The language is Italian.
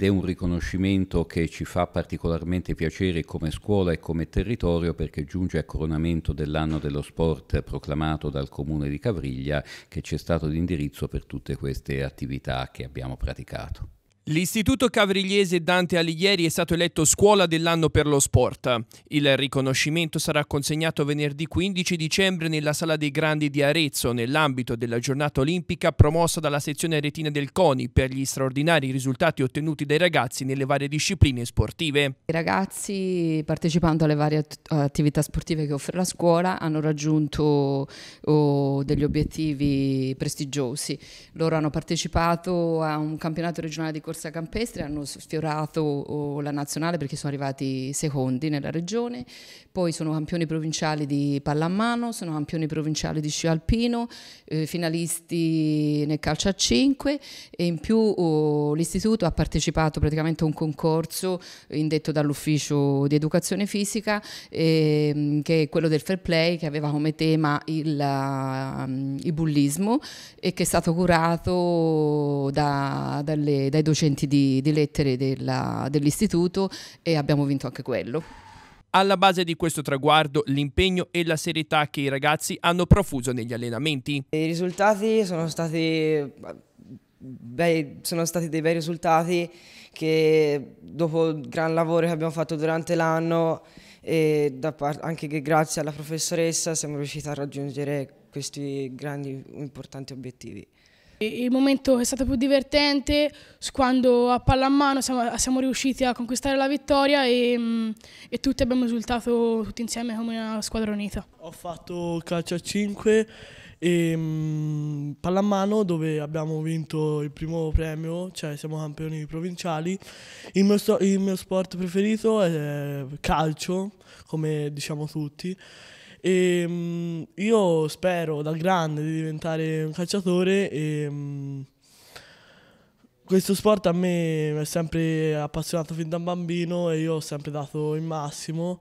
ed è un riconoscimento che ci fa particolarmente piacere come scuola e come territorio perché giunge a coronamento dell'anno dello sport proclamato dal comune di Cavriglia che ci è stato di indirizzo per tutte queste attività che abbiamo praticato. L'Istituto Cavrigliese Dante Alighieri è stato eletto Scuola dell'anno per lo sport. Il riconoscimento sarà consegnato venerdì 15 dicembre nella Sala dei Grandi di Arezzo, nell'ambito della giornata olimpica promossa dalla sezione aretina del CONI per gli straordinari risultati ottenuti dai ragazzi nelle varie discipline sportive. I ragazzi, partecipando alle varie attività sportive che offre la scuola, hanno raggiunto oh, degli obiettivi prestigiosi. Loro hanno partecipato a un campionato regionale di corsa campestre hanno sfiorato la nazionale perché sono arrivati secondi nella regione, poi sono campioni provinciali di pallamano, sono campioni provinciali di sci alpino, eh, finalisti nel calcio a 5 e in più oh, l'istituto ha partecipato praticamente a un concorso indetto dall'ufficio di educazione fisica eh, che è quello del fair play che aveva come tema il, mm, il bullismo e che è stato curato da, dalle, dai docenti docenti di, di lettere della, dell'istituto e abbiamo vinto anche quello. Alla base di questo traguardo l'impegno e la serietà che i ragazzi hanno profuso negli allenamenti. I risultati sono stati, bei, sono stati dei bei risultati che dopo il gran lavoro che abbiamo fatto durante l'anno e anche grazie alla professoressa siamo riusciti a raggiungere questi grandi importanti obiettivi. Il momento è stato più divertente quando a pallamano siamo, siamo riusciti a conquistare la vittoria e, mm, e, tutti abbiamo risultato tutti insieme come una squadra unita. Ho fatto calcio a 5 e mh, mm, pallamano dove abbiamo vinto il primo premio, cioè siamo campioni provinciali. Il mio, il mio sport preferito è eh, calcio, come diciamo tutti. E um, io spero da grande di diventare un calciatore e um, questo sport a me mi è sempre appassionato fin da bambino e io ho sempre dato il massimo